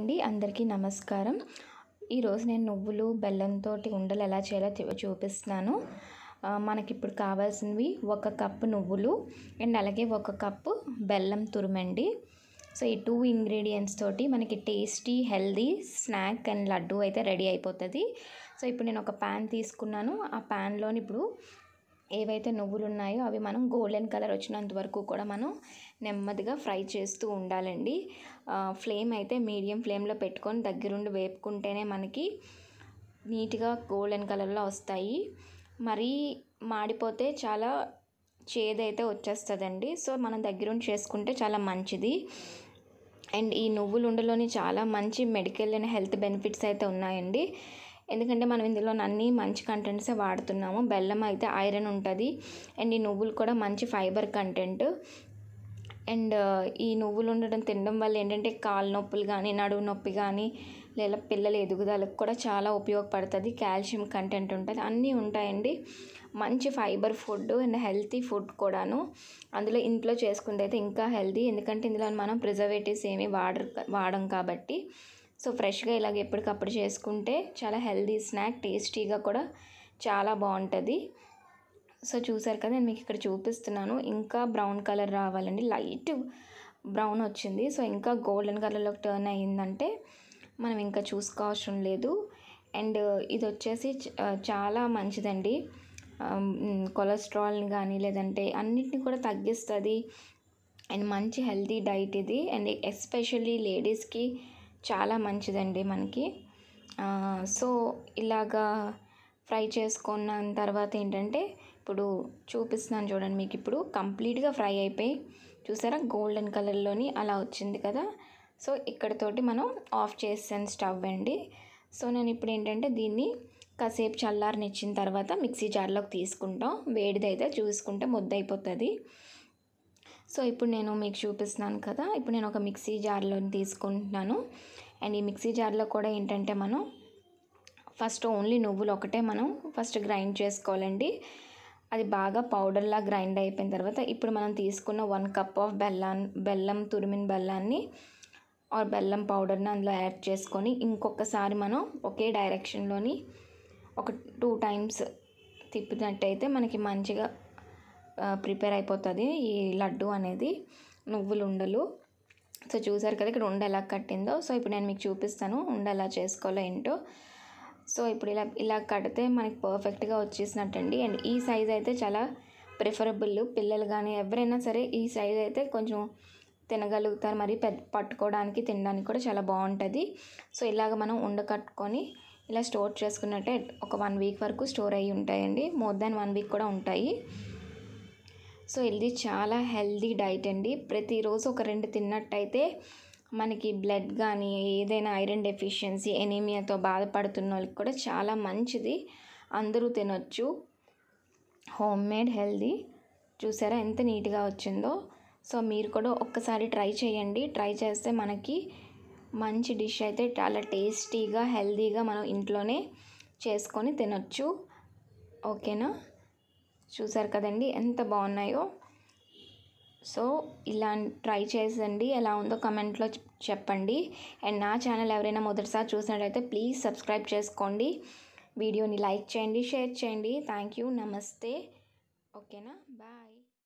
అండి అందరికీ నమస్కారం ఈరోజు నేను నువ్వులు బెల్లంతో ఉండలు ఎలా చేయాలో చూపిస్తున్నాను మనకి ఇప్పుడు కావాల్సినవి ఒక కప్పు నువ్వులు అండ్ అలాగే ఒక కప్పు బెల్లం తురుమండి సో ఈ టూ ఇంగ్రీడియంట్స్ తోటి మనకి tasty healthy snack and laddu అయితే రెడీ అయిపోతుంది సో ఇప్పుడు నేను ఒక ప్యాన్ తీసుకున్నాను ఆ ప్యాన్లోని ఇప్పుడు ఏవైతే నువ్వులు ఉన్నాయో అవి మనం గోల్డెన్ కలర్ వచ్చినంత వరకు కూడా మనం నెమ్మదిగా ఫ్రై చేస్తూ ఉండాలండి ఫ్లేమ్ అయితే మీడియం ఫ్లేమ్లో పెట్టుకొని దగ్గరుండి వేపుకుంటేనే మనకి నీట్గా గోల్డెన్ కలర్లో వస్తాయి మరీ మాడిపోతే చాలా చేదైతే వచ్చేస్తుందండి సో మనం దగ్గరుండి చేసుకుంటే చాలా మంచిది అండ్ ఈ నువ్వులుండలోని చాలా మంచి మెడికల్ అండ్ హెల్త్ బెనిఫిట్స్ అయితే ఉన్నాయండి ఎందుకంటే మనం ఇందులో అన్ని మంచి కంటెంట్సే వాడుతున్నాము బెల్లం అయితే ఐరన్ ఉంటుంది అండ్ ఈ నువ్వులు కూడా మంచి ఫైబర్ కంటెంట్ అండ్ ఈ నువ్వులు ఉండడం తినడం వల్ల ఏంటంటే కాళ్ళ నొప్పులు కానీ నడువు నొప్పి కానీ లేదా పిల్లల ఎదుగుదలకు కూడా చాలా ఉపయోగపడుతుంది కాల్షియం కంటెంట్ ఉంటుంది అన్నీ ఉంటాయండి మంచి fibre food and healthy food కూడాను అందులో ఇంట్లో చేసుకుంటే అయితే ఇంకా హెల్తీ ఎందుకంటే ఇందులో మనం ప్రిజర్వేటివ్స్ ఏమీ వాడరు వాడం కాబట్టి సో ఫ్రెష్గా ఇలాగ ఎప్పటికప్పుడు చేసుకుంటే చాలా హెల్దీ స్నాక్ టేస్టీగా కూడా చాలా బాగుంటుంది సో చూసారు కదా నేను మీకు ఇక్కడ చూపిస్తున్నాను ఇంకా బ్రౌన్ కలర్ రావాలండి లైట్ బ్రౌన్ వచ్చింది సో ఇంకా గోల్డెన్ కలర్లోకి టర్న్ అయ్యిందంటే మనం ఇంకా చూసుకోవసరం లేదు అండ్ ఇది వచ్చేసి చాలా మంచిదండి కొలెస్ట్రాల్ని కానీ లేదంటే అన్నిటిని కూడా తగ్గిస్తుంది అండ్ మంచి హెల్తీ డైట్ ఇది అండ్ ఎస్పెషల్లీ లేడీస్కి చాలా మంచిదండి మనకి సో ఇలాగా ఫ్రై చేసుకున్న తర్వాత ఏంటంటే ఇప్పుడు చూపిస్తున్నాను చూడండి మీకు ఇప్పుడు కంప్లీట్గా ఫ్రై అయిపోయి చూసారా గోల్డెన్ కలర్లోని అలా వచ్చింది కదా సో ఇక్కడతోటి మనం ఆఫ్ చేసాను స్టవ్ అండి సో నేను ఇప్పుడు ఏంటంటే దీన్ని కాసేపు చల్లారనిచ్చిన తర్వాత మిక్సీ జార్లోకి తీసుకుంటాం వేడిదైతే చూసుకుంటే ముద్దయిపోతుంది సో ఇప్పుడు నేను మీకు చూపిస్తున్నాను కదా ఇప్పుడు నేను ఒక మిక్సీ జార్లో తీసుకుంటున్నాను అండ్ ఈ మిక్సీ జార్లో కూడా ఏంటంటే మనం ఫస్ట్ ఓన్లీ నువ్వులు ఒకటే మనం ఫస్ట్ గ్రైండ్ చేసుకోవాలండి అది బాగా పౌడర్లా గ్రైండ్ అయిపోయిన తర్వాత ఇప్పుడు మనం తీసుకున్న వన్ కప్ ఆఫ్ బెల్లాన్ని బెల్లం తురిమిన బెల్లాన్ని ఆర్ బెల్లం పౌడర్ని అందులో యాడ్ చేసుకొని ఇంకొకసారి మనం ఒకే డైరెక్షన్లోని ఒక టూ టైమ్స్ తిప్పినట్టయితే మనకి మంచిగా ప్రిపేర్ అయిపోతుంది ఈ లడ్డు అనేది నువ్వులు ఉండలు సో చూసారు కదా ఇక్కడ ఉండ ఎలా కట్టిందో సో ఇప్పుడు నేను మీకు చూపిస్తాను ఉండ ఎలా చేసుకోవాలో ఏంటో సో ఇప్పుడు ఇలా ఇలా కడితే మనకి పర్ఫెక్ట్గా వచ్చేసినట్టండి అండ్ ఈ సైజ్ అయితే చాలా ప్రిఫరబుల్ పిల్లలు కానీ ఎవరైనా సరే ఈ సైజ్ అయితే కొంచెం తినగలుగుతారు మరి పెద్ద పట్టుకోవడానికి తినడానికి కూడా చాలా బాగుంటుంది సో ఇలాగ మనం ఉండ కట్టుకొని ఇలా స్టోర్ చేసుకున్నట్టే ఒక వన్ వీక్ వరకు స్టోర్ అయ్యి ఉంటాయండి మోర్ దాన్ వన్ వీక్ కూడా ఉంటాయి సో ఇది చాలా హెల్దీ డైట్ అండి ప్రతిరోజు ఒక రెండు తిన్నట్టయితే మనకి బ్లడ్ కానీ ఏదైనా ఐరన్ డెఫిషియన్సీ ఎనీమియాతో బాధపడుతున్న వాళ్ళకి కూడా చాలా మంచిది అందరూ తినొచ్చు హోమ్ మేడ్ హెల్దీ చూసారా ఎంత నీట్గా వచ్చిందో సో మీరు కూడా ఒక్కసారి ట్రై చేయండి ట్రై చేస్తే మనకి మంచి డిష్ అయితే చాలా టేస్టీగా హెల్దీగా మనం ఇంట్లోనే చేసుకొని తినొచ్చు ఓకేనా చూసారు కదండి ఎంత బాగున్నాయో సో ఇలా ట్రై చేసండి ఎలా ఉందో కమెంట్లో చెప్పండి అండ్ నా ఛానల్ ఎవరైనా మొదటిసారి చూసినట్లయితే ప్లీజ్ సబ్స్క్రైబ్ చేసుకోండి వీడియోని లైక్ చేయండి షేర్ చేయండి థ్యాంక్ యూ నమస్తే ఓకేనా బాయ్